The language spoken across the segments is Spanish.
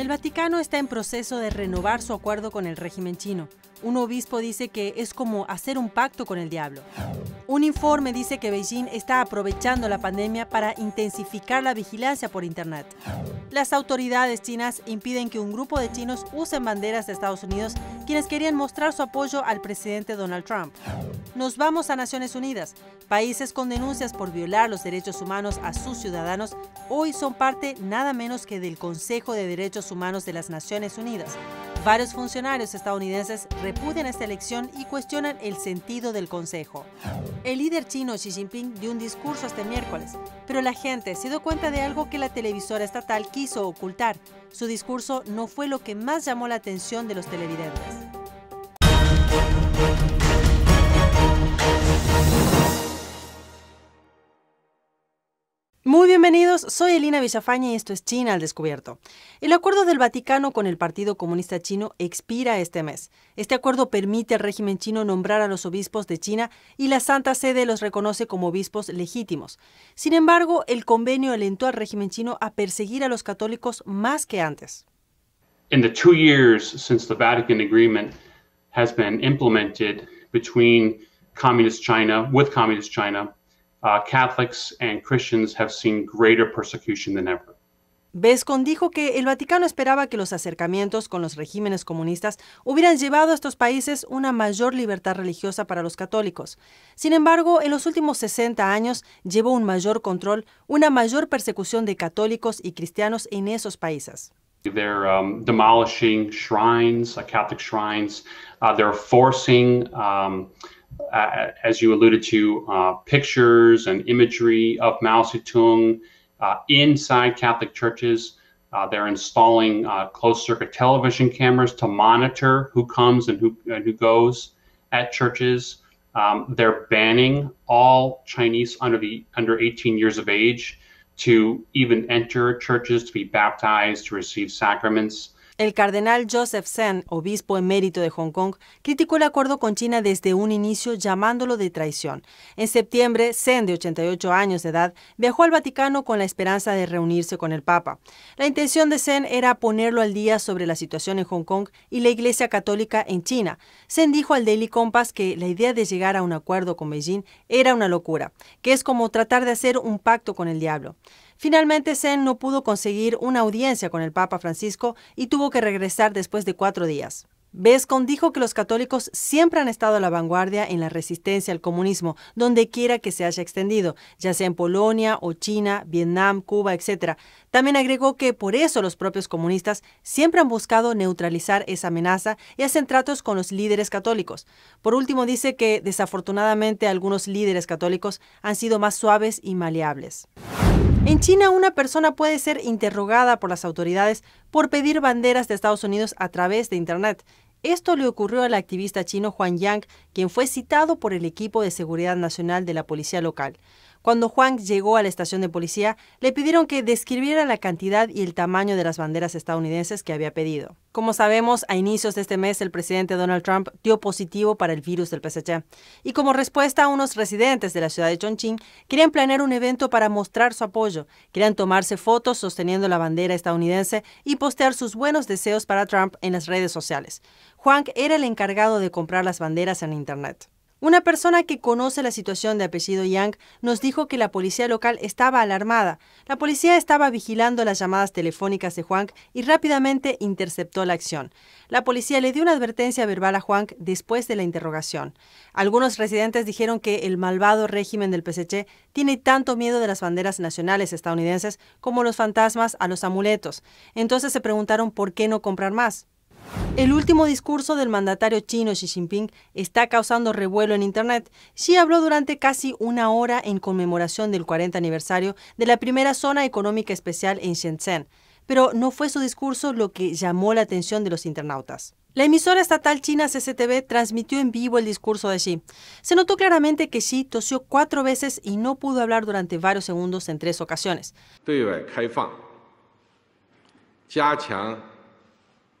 El Vaticano está en proceso de renovar su acuerdo con el régimen chino, un obispo dice que es como hacer un pacto con el diablo. Un informe dice que Beijing está aprovechando la pandemia para intensificar la vigilancia por Internet. Las autoridades chinas impiden que un grupo de chinos usen banderas de Estados Unidos, quienes querían mostrar su apoyo al presidente Donald Trump. Nos vamos a Naciones Unidas. Países con denuncias por violar los derechos humanos a sus ciudadanos hoy son parte nada menos que del Consejo de Derechos Humanos de las Naciones Unidas. Varios funcionarios estadounidenses repudian esta elección y cuestionan el sentido del Consejo. El líder chino Xi Jinping dio un discurso este miércoles, pero la gente se dio cuenta de algo que la televisora estatal quiso ocultar. Su discurso no fue lo que más llamó la atención de los televidentes. Bienvenidos, soy Elina Villafaña y esto es China al Descubierto. El acuerdo del Vaticano con el Partido Comunista Chino expira este mes. Este acuerdo permite al régimen chino nombrar a los obispos de China y la Santa Sede los reconoce como obispos legítimos. Sin embargo, el convenio alentó al régimen chino a perseguir a los católicos más que antes. In the two years since the Vatican agreement has been implemented between communist China with communist China uh, Catholics and Christians have seen greater persecution than ever. Vescon dijo que el Vaticano esperaba que los acercamientos con los regímenes comunistas hubieran llevado a estos países una mayor libertad religiosa para los católicos. Sin embargo, en los últimos 60 años llevó un mayor control, una mayor persecución de católicos y cristianos en esos países. They're um, demolishing shrines, uh, Catholic shrines. Uh, they're forcing um, uh, as you alluded to, uh, pictures and imagery of Mao Zedong uh, inside Catholic churches. Uh, they're installing uh, closed circuit television cameras to monitor who comes and who, and who goes at churches. Um, they're banning all Chinese under the under 18 years of age to even enter churches to be baptized to receive sacraments. El cardenal Joseph Zen, obispo emérito de Hong Kong, criticó el acuerdo con China desde un inicio llamándolo de traición. En septiembre, Zen, de 88 años de edad, viajó al Vaticano con la esperanza de reunirse con el Papa. La intención de Zen era ponerlo al día sobre la situación en Hong Kong y la Iglesia Católica en China. Zen dijo al Daily Compass que la idea de llegar a un acuerdo con Beijing era una locura, que es como tratar de hacer un pacto con el diablo. Finalmente, Zen no pudo conseguir una audiencia con el Papa Francisco y tuvo que regresar después de cuatro días. Bescon dijo que los católicos siempre han estado a la vanguardia en la resistencia al comunismo, donde quiera que se haya extendido, ya sea en Polonia o China, Vietnam, Cuba, etc. También agregó que por eso los propios comunistas siempre han buscado neutralizar esa amenaza y hacen tratos con los líderes católicos. Por último, dice que desafortunadamente algunos líderes católicos han sido más suaves y maleables. En China, una persona puede ser interrogada por las autoridades por pedir banderas de Estados Unidos a través de Internet. Esto le ocurrió al activista chino Juan Yang, quien fue citado por el equipo de seguridad nacional de la policía local. Cuando Juan llegó a la estación de policía, le pidieron que describiera la cantidad y el tamaño de las banderas estadounidenses que había pedido. Como sabemos, a inicios de este mes el presidente Donald Trump dio positivo para el virus del PSH. Y como respuesta, unos residentes de la ciudad de Chongqing querían planear un evento para mostrar su apoyo. Querían tomarse fotos sosteniendo la bandera estadounidense y postear sus buenos deseos para Trump en las redes sociales. Huang era el encargado de comprar las banderas en Internet. Una persona que conoce la situación de apellido Yang nos dijo que la policía local estaba alarmada. La policía estaba vigilando las llamadas telefónicas de Huang y rápidamente interceptó la acción. La policía le dio una advertencia verbal a Huang después de la interrogación. Algunos residentes dijeron que el malvado régimen del PSC tiene tanto miedo de las banderas nacionales estadounidenses como los fantasmas a los amuletos. Entonces se preguntaron por qué no comprar más. El último discurso del mandatario chino Xi Jinping está causando revuelo en Internet. Xi habló durante casi una hora en conmemoración del 40 aniversario de la primera zona económica especial en Shenzhen, pero no fue su discurso lo que llamó la atención de los internautas. La emisora estatal china CCTV transmitió en vivo el discurso de Xi. Se notó claramente que Xi tosió cuatro veces y no pudo hablar durante varios segundos en tres ocasiones.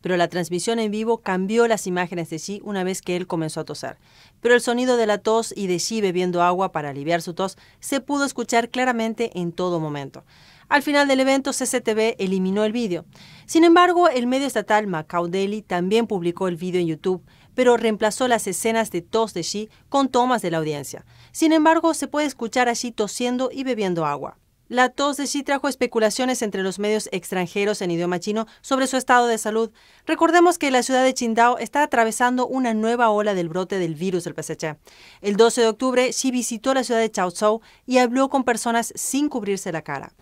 pero la transmisión en vivo cambió las imágenes de sí una vez que él comenzó a toser. Pero el sonido de la tos y de Xi bebiendo agua para aliviar su tos se pudo escuchar claramente en todo momento. Al final del evento, CCTV eliminó el vídeo. Sin embargo, el medio estatal Macau Daily también publicó el vídeo en YouTube, pero reemplazó las escenas de tos de Xi con tomas de la audiencia. Sin embargo, se puede escuchar a Xi tosiendo y bebiendo agua. La tos de Xi trajo especulaciones entre los medios extranjeros en idioma chino sobre su estado de salud. Recordemos que la ciudad de Qingdao está atravesando una nueva ola del brote del virus del PSH. El 12 de octubre, Xi visitó la ciudad de Chaozhou y habló con personas sin cubrirse la cara.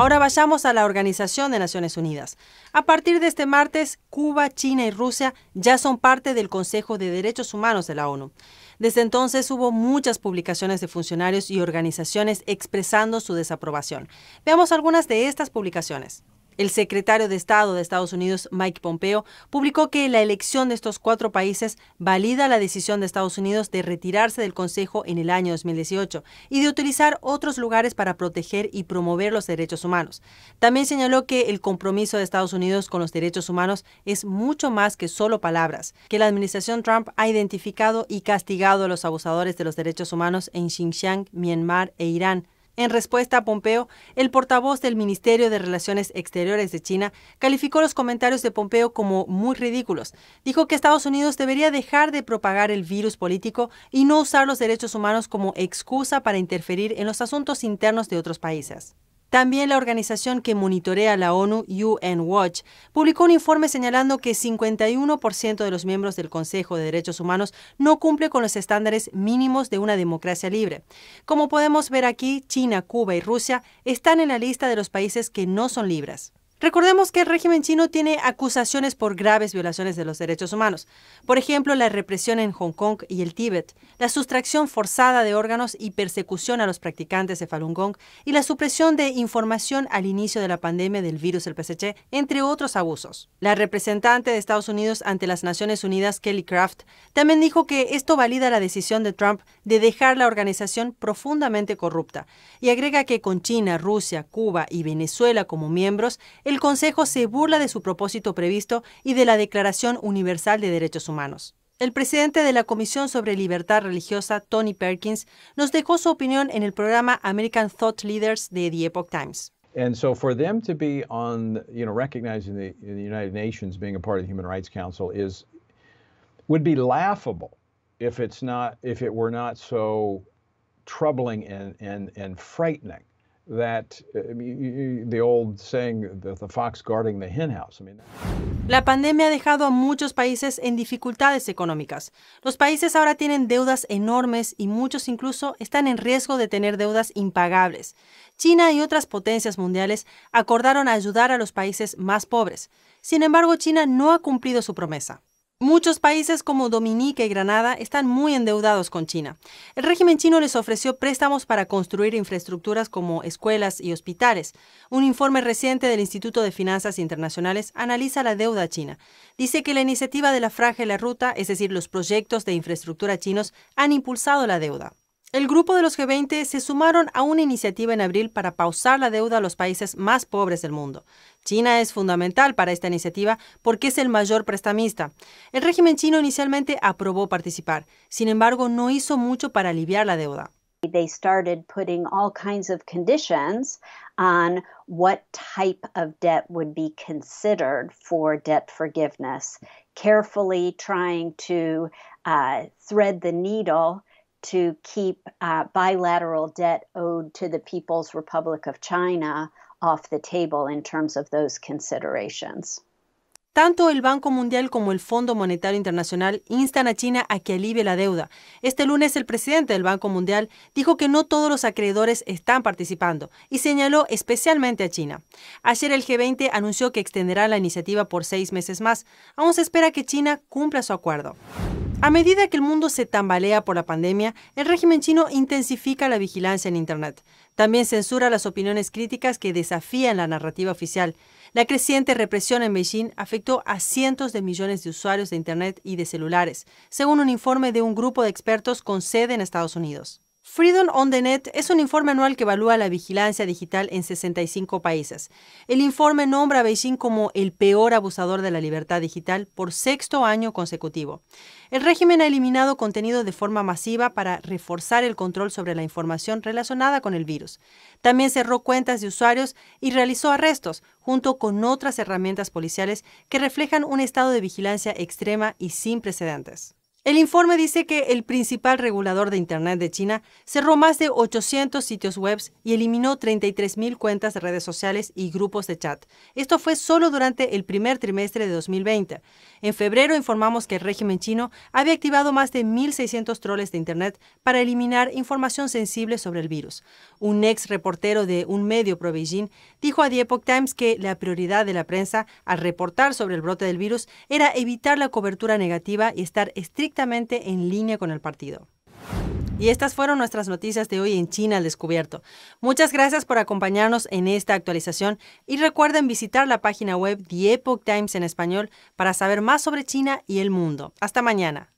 Ahora vayamos a la Organización de Naciones Unidas. A partir de este martes, Cuba, China y Rusia ya son parte del Consejo de Derechos Humanos de la ONU. Desde entonces hubo muchas publicaciones de funcionarios y organizaciones expresando su desaprobación. Veamos algunas de estas publicaciones. El secretario de Estado de Estados Unidos, Mike Pompeo, publicó que la elección de estos cuatro países valida la decisión de Estados Unidos de retirarse del Consejo en el año 2018 y de utilizar otros lugares para proteger y promover los derechos humanos. También señaló que el compromiso de Estados Unidos con los derechos humanos es mucho más que solo palabras, que la administración Trump ha identificado y castigado a los abusadores de los derechos humanos en Xinjiang, Myanmar e Irán en respuesta a Pompeo, el portavoz del Ministerio de Relaciones Exteriores de China calificó los comentarios de Pompeo como muy ridículos. Dijo que Estados Unidos debería dejar de propagar el virus político y no usar los derechos humanos como excusa para interferir en los asuntos internos de otros países. También la organización que monitorea la ONU, UN Watch, publicó un informe señalando que 51% de los miembros del Consejo de Derechos Humanos no cumple con los estándares mínimos de una democracia libre. Como podemos ver aquí, China, Cuba y Rusia están en la lista de los países que no son libres. Recordemos que el régimen chino tiene acusaciones por graves violaciones de los derechos humanos, por ejemplo, la represión en Hong Kong y el Tíbet, la sustracción forzada de órganos y persecución a los practicantes de Falun Gong y la supresión de información al inicio de la pandemia del virus del PSC, entre otros abusos. La representante de Estados Unidos ante las Naciones Unidas, Kelly Kraft, también dijo que esto valida la decisión de Trump de dejar la organización profundamente corrupta y agrega que con China, Rusia, Cuba y Venezuela como miembros, el Consejo se burla de su propósito previsto y de la Declaración Universal de Derechos Humanos. El presidente de la Comisión sobre Libertad Religiosa, Tony Perkins, nos dejó su opinión en el programa American Thought Leaders de The Epoch Times. And so for them to be on, you know, recognizing the, the United Nations being a part of the Human Rights Council is would be laughable if it's not if it were not so troubling and and frightening. La pandemia ha dejado a muchos países en dificultades económicas. Los países ahora tienen deudas enormes y muchos incluso están en riesgo de tener deudas impagables. China y otras potencias mundiales acordaron ayudar a los países más pobres. Sin embargo, China no ha cumplido su promesa. Muchos países como Dominica y Granada están muy endeudados con China. El régimen chino les ofreció préstamos para construir infraestructuras como escuelas y hospitales. Un informe reciente del Instituto de Finanzas Internacionales analiza la deuda china. Dice que la iniciativa de la frágil ruta, es decir, los proyectos de infraestructura chinos, han impulsado la deuda. El grupo de los G20 se sumaron a una iniciativa en abril para pausar la deuda a los países más pobres del mundo. China es fundamental para esta iniciativa porque es el mayor prestamista. El régimen chino inicialmente aprobó participar, sin embargo no hizo mucho para aliviar la deuda. They started putting all kinds of conditions on what type of debt would be considered for debt forgiveness, carefully trying to uh, thread the needle to keep uh, bilateral debt owed to the People's Republic of China off Tanto el Banco Mundial como el Fondo Monetario Internacional instan a China a que alivie la deuda. Este lunes el presidente del Banco Mundial dijo que no todos los acreedores están participando y señaló especialmente a China. Ayer el G20 anunció que extenderá la iniciativa por seis meses más. Aún se espera que China cumpla su acuerdo. A medida que el mundo se tambalea por la pandemia, el régimen chino intensifica la vigilancia en Internet. También censura las opiniones críticas que desafían la narrativa oficial. La creciente represión en Beijing afectó a cientos de millones de usuarios de Internet y de celulares, según un informe de un grupo de expertos con sede en Estados Unidos. Freedom on the Net es un informe anual que evalúa la vigilancia digital en 65 países. El informe nombra a Beijing como el peor abusador de la libertad digital por sexto año consecutivo. El régimen ha eliminado contenido de forma masiva para reforzar el control sobre la información relacionada con el virus. También cerró cuentas de usuarios y realizó arrestos, junto con otras herramientas policiales que reflejan un estado de vigilancia extrema y sin precedentes. El informe dice que el principal regulador de Internet de China cerró más de 800 sitios web y eliminó 33.000 cuentas de redes sociales y grupos de chat. Esto fue solo durante el primer trimestre de 2020. En febrero informamos que el régimen chino había activado más de 1.600 troles de Internet para eliminar información sensible sobre el virus. Un ex reportero de un medio pro Beijing dijo a The Epoch Times que la prioridad de la prensa al reportar sobre el brote del virus era evitar la cobertura negativa y estar estrictamente en línea con el partido. Y estas fueron nuestras noticias de hoy en China al descubierto. Muchas gracias por acompañarnos en esta actualización y recuerden visitar la página web The Epoch Times en español para saber más sobre China y el mundo. Hasta mañana.